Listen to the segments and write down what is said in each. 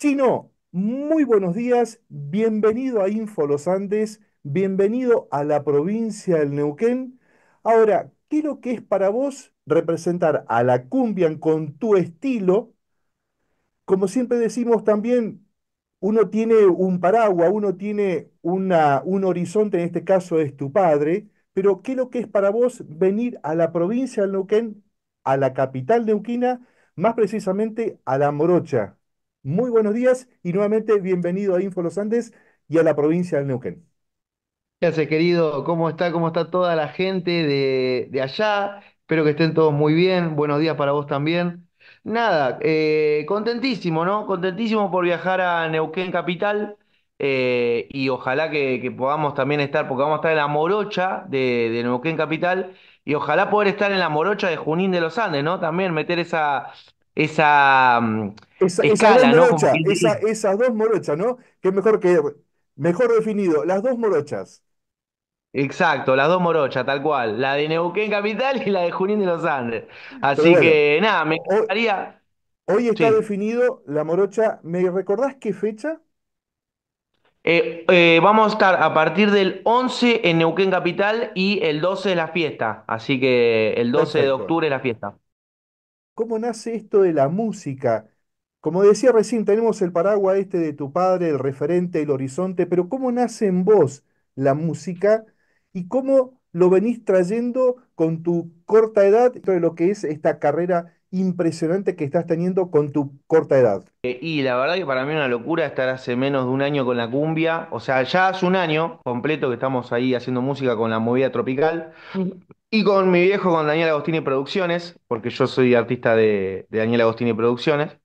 Chino, muy buenos días, bienvenido a Info Los Andes, bienvenido a la provincia del Neuquén. Ahora, ¿qué es lo que es para vos representar a la cumbian con tu estilo? Como siempre decimos también, uno tiene un paraguas, uno tiene un horizonte, en este caso es tu padre, pero ¿qué lo que es para vos venir a la provincia del Neuquén, a la capital neuquina, más precisamente a la Morocha? Muy buenos días y nuevamente bienvenido a Info Los Andes y a la provincia de Neuquén. Gracias, querido. ¿Cómo está? ¿Cómo está toda la gente de, allá? Espero que estén todos muy bien. Buenos días para vos también. Nada, eh, contentísimo, ¿no? Contentísimo por viajar a Neuquén Capital eh, y ojalá que, podamos también estar, porque vamos a estar en la morocha de, de Neuquén Capital y ojalá poder estar en la morocha de Junín de los Andes, ¿no? También meter esa, esa mm, esa, esas dos morochas, esas dos morochas, ¿no? Que mejor que mejor definido, las dos morochas. Exacto, las dos morochas, tal cual, la de Neuquén Capital y la de Junín de los Andes. Así que nada, me hoy, hoy está definido la morocha. ¿Me recordás qué fecha? Eh, eh, vamos a estar a partir del 11 en Neuquén Capital y el 12 de la fiesta. Así que el 12 de octubre es la fiesta cómo nace esto de la música. Como decía recién, tenemos el paraguas este de tu padre, el referente, el horizonte, pero ¿cómo nace en vos la música y cómo lo venís trayendo con tu corta edad dentro de lo que es esta carrera impresionante que estás teniendo con tu corta edad? Eh, y la verdad que para mí es una locura estar hace menos de un año con la cumbia, o sea, ya hace un año completo que estamos ahí haciendo música con la movida tropical. Y con mi viejo, con Daniel Agostini Producciones, porque yo soy artista de, Daniel Agostini Producciones.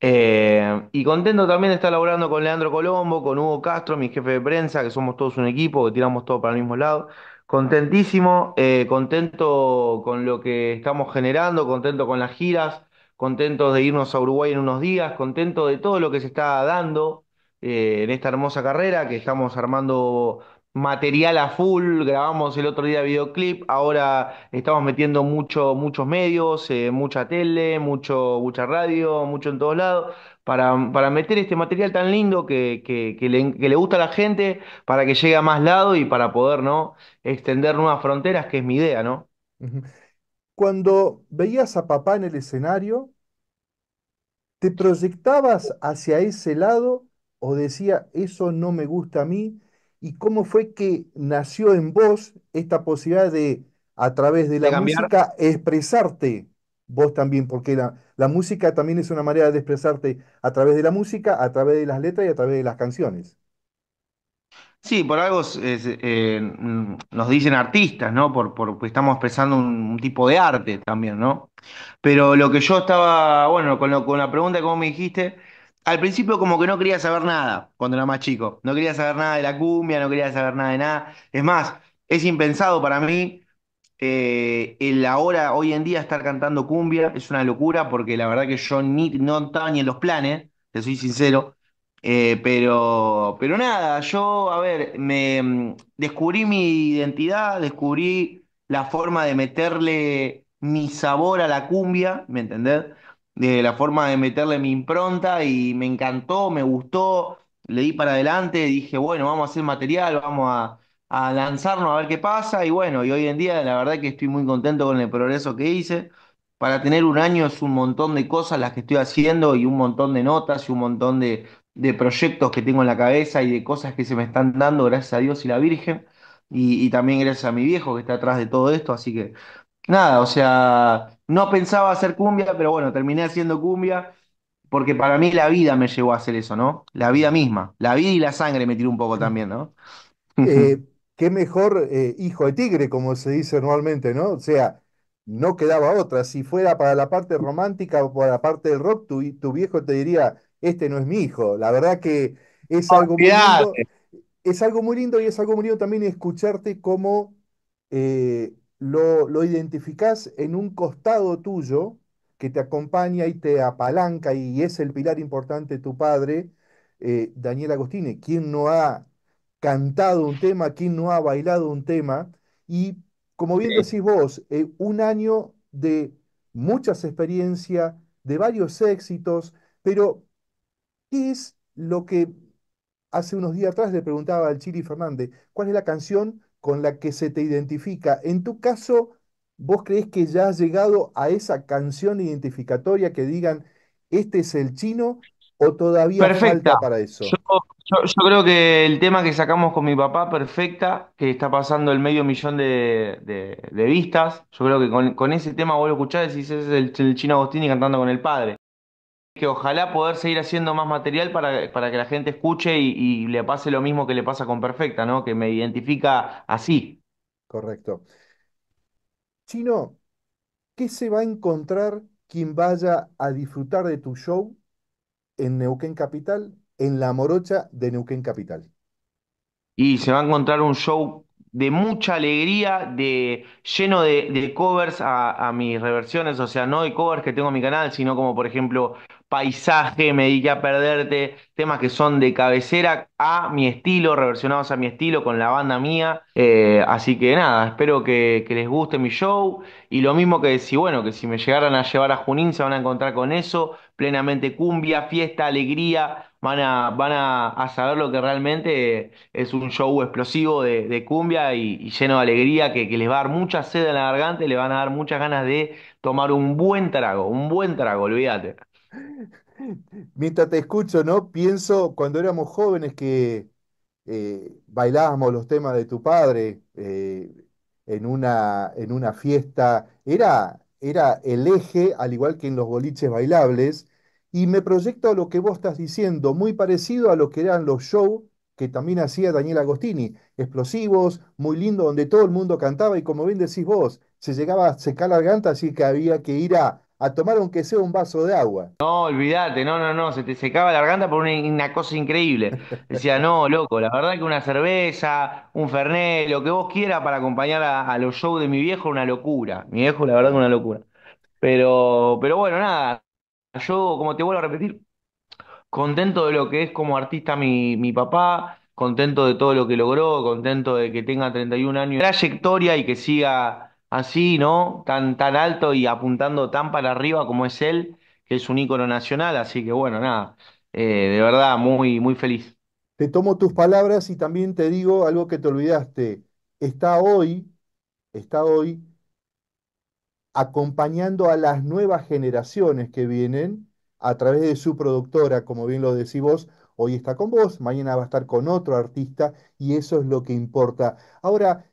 Eh, y contento también de estar laburando con Leandro Colombo, con Hugo Castro, mi jefe de prensa, que somos todos un equipo, que tiramos todo para el mismo lado. Contentísimo, eh, contento con lo que estamos generando, contento con las giras, contentos de irnos a Uruguay en unos días, contento de todo lo que se está dando eh, en esta hermosa carrera que estamos armando material a full, grabamos el otro día videoclip, ahora estamos metiendo mucho, muchos medios, eh, mucha tele, mucho, mucha radio, mucho en todos lados, para, para meter este material tan lindo que, le, gusta a la gente, para que llegue a más lado y para poder, ¿no? extender nuevas fronteras, que es mi idea, ¿no? Cuando veías a papá en el escenario, ¿te proyectabas hacia ese lado o decía, eso no me gusta a mí? y cómo fue que nació en vos esta posibilidad de, a través de la música, expresarte vos también, porque la, música también es una manera de expresarte a través de la música, a través de las letras y a través de las canciones. Sí, por algo eh, nos dicen artistas, ¿no? Por, pues estamos expresando un, tipo de arte también, ¿no? Pero lo que yo estaba, bueno, con, con la pregunta que me dijiste, al principio como que no quería saber nada cuando era más chico. No quería saber nada de la cumbia, no quería saber nada de nada. Es más, es impensado para mí eh, el ahora, hoy en día, estar cantando cumbia. Es una locura porque la verdad que yo ni, no estaba ni en los planes, te soy sincero. Eh, pero, pero nada, yo, a ver, me mm, descubrí mi identidad, descubrí la forma de meterle mi sabor a la cumbia, ¿me entendés? de la forma de meterle mi impronta y me encantó, me gustó, le di para adelante, dije, bueno, vamos a hacer material, vamos a, lanzarnos a ver qué pasa y bueno, y hoy en día la verdad que estoy muy contento con el progreso que hice. Para tener un año es un montón de cosas las que estoy haciendo y un montón de notas y un montón de, proyectos que tengo en la cabeza y de cosas que se me están dando gracias a Dios y la Virgen y, y también gracias a mi viejo que está atrás de todo esto, así que Nada, o sea, no pensaba hacer cumbia, pero bueno, terminé haciendo cumbia porque para mí la vida me llevó a hacer eso, ¿no? La vida misma, la vida y la sangre me tiró un poco también, ¿no? Eh, qué mejor eh, hijo de tigre, como se dice normalmente, ¿no? O sea, no quedaba otra. Si fuera para la parte romántica o para la parte del rock, tu, viejo te diría, este no es mi hijo. La verdad que es algo muy lindo, es algo muy lindo y es algo muy lindo también escucharte cómo eh, lo, lo identificás en un costado tuyo que te acompaña y te apalanca y es el pilar importante tu padre, eh, Daniel Agostini. quien no ha cantado un tema? quien no ha bailado un tema? Y como bien decís vos, eh, un año de muchas experiencias, de varios éxitos, pero ¿qué es lo que hace unos días atrás le preguntaba al Chili Fernández? ¿Cuál es la canción con la que se te identifica. En tu caso, ¿vos crees que ya has llegado a esa canción identificatoria que digan, este es el chino o todavía falta para eso? Yo, creo que el tema que sacamos con mi papá, perfecta, que está pasando el medio millón de, vistas, yo creo que con, ese tema vos lo escuchás y ese es el, el chino Agostini cantando con el padre que ojalá poder seguir haciendo más material para, que la gente escuche y, y, le pase lo mismo que le pasa con Perfecta, ¿no? Que me identifica así. Correcto. Chino, ¿qué se va a encontrar quien vaya a disfrutar de tu show en Neuquén Capital, en la morocha de Neuquén Capital? Y se va a encontrar un show de mucha alegría, de lleno de, covers a, mis reversiones, o sea, no de covers que tengo en mi canal, sino como por ejemplo Paisaje, Me dediqué a perderte, temas que son de cabecera a mi estilo, reversionados a mi estilo, con la banda mía. Eh, así que nada, espero que, les guste mi show y lo mismo que si, bueno, que si me llegaran a llevar a Junín se van a encontrar con eso, plenamente cumbia, fiesta, alegría van a, van a, saber lo que realmente es un show explosivo de, cumbia y, lleno de alegría que, les va a dar mucha sed en la garganta y les van a dar muchas ganas de tomar un buen trago, un buen trago, olvídate. Mientras te escucho, ¿no? Pienso cuando éramos jóvenes que eh, bailábamos los temas de tu padre eh, en una, fiesta. era el eje, al igual que en los boliches bailables, y me proyecto a lo que vos estás diciendo, muy parecido a lo que eran los shows que también hacía Daniel Agostini, explosivos, muy lindo, donde todo el mundo cantaba y como bien decís vos, se llegaba a secar la garganta, así que había que ir a, tomar aunque sea un vaso de agua. No, olvídate, no, no, no, se te secaba la garganta por una, cosa increíble. Decía, no, loco, la verdad que una cerveza, un fernet, lo que vos quieras para acompañar a, los shows de mi viejo, una locura. Mi viejo, la verdad una locura. Pero, pero bueno, nada, yo, como te vuelvo a repetir, contento de lo que es como artista mi, papá, contento de todo lo que logró, contento de que tenga 31 años trayectoria y que siga así, ¿no? Tan, tan alto y apuntando tan para arriba como es él, que es un ícono nacional, así que bueno, nada, eh, de verdad, muy, muy feliz. Te tomo tus palabras y también te digo algo que te olvidaste. Está hoy, está hoy acompañando a las nuevas generaciones que vienen a través de su productora, como bien lo decís vos, hoy está con vos, mañana va a estar con otro artista y eso es lo que importa. Ahora,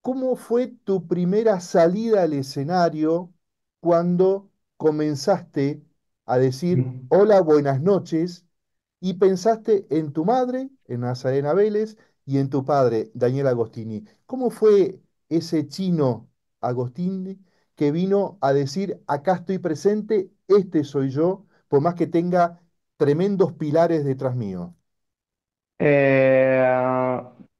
¿cómo fue tu primera salida al escenario cuando comenzaste a decir mm. hola, buenas noches y pensaste en tu madre, en Nazarena Vélez, y en tu padre, Daniel Agostini? ¿Cómo fue ese chino Agostini que vino a decir, acá estoy presente, este soy yo, por más que tenga tremendos pilares detrás mío? Eh,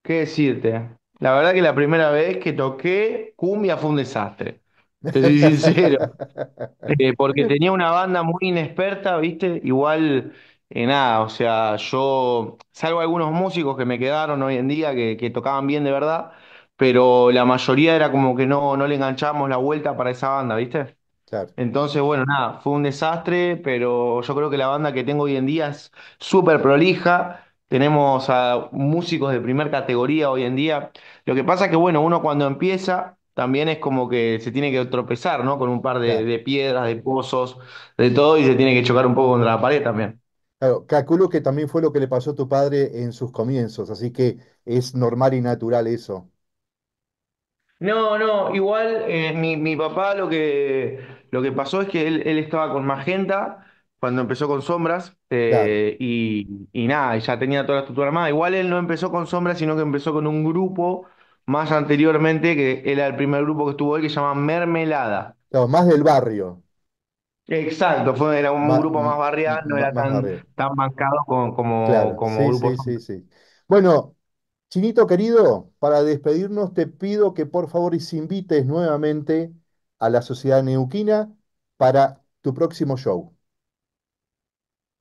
¿qué decirte? La verdad que la primera vez que toqué cumbia fue un desastre. Te soy sincero. Eh, porque tenía una banda muy inexperta, ¿viste? Igual, en eh, nada, o sea, yo, salvo algunos músicos que me quedaron hoy en día que tocaban bien de verdad, pero la mayoría era como que no, no le enganchábamos la vuelta para esa banda, ¿viste? Claro. Entonces, bueno, nada, fue un desastre, pero yo creo que la banda que tengo hoy en día es súper prolija. Tenemos a músicos de primera categoría hoy en día. Lo que pasa es que, bueno, uno cuando empieza también es como que se tiene que tropezar, ¿no? Con un par de, de piedras, de pozos, de todo, y se tiene que chocar un poco contra la pared también. Claro, calculo que también fue lo que le pasó a tu padre en sus comienzos, así que es normal y natural eso. No, no, igual eh, mi, papá lo que, lo que pasó es que él, estaba con Magenta cuando empezó con Sombras eh, y, nada, ya tenía toda la estructura armada. Igual él no empezó con Sombras, sino que empezó con un grupo más anteriormente, que era el primer grupo que estuvo él, que se llama Mermelada. No, más del barrio, Exacto, fue, era un grupo más barrial, no era tan, bancado como, como, sí, sí, sí. Bueno, Chinito querido, para despedirnos te pido que por favor invites nuevamente a la sociedad neuquina para tu próximo show.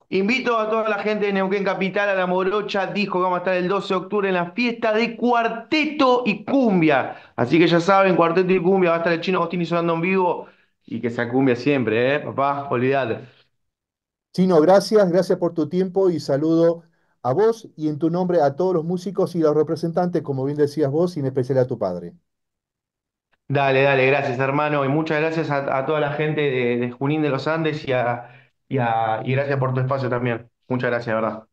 Invito a toda la gente de Neuquén Capital a la Morocha, dijo que vamos a estar el 12 de octubre en la fiesta de Cuarteto y Cumbia. Así que ya saben, Cuarteto y Cumbia va a estar el chino Agostini sonando en vivo y que sea cumbia siempre, ¿eh? Papá, olvidate. Chino, gracias, gracias por tu tiempo y saludo a vos y en tu nombre a todos los músicos y los representantes, como bien decías vos, y en especial a tu padre. Dale, dale, gracias hermano y muchas gracias a, toda la gente de, Junín de los Andes y, y, gracias por tu espacio también. Muchas gracias, ¿verdad?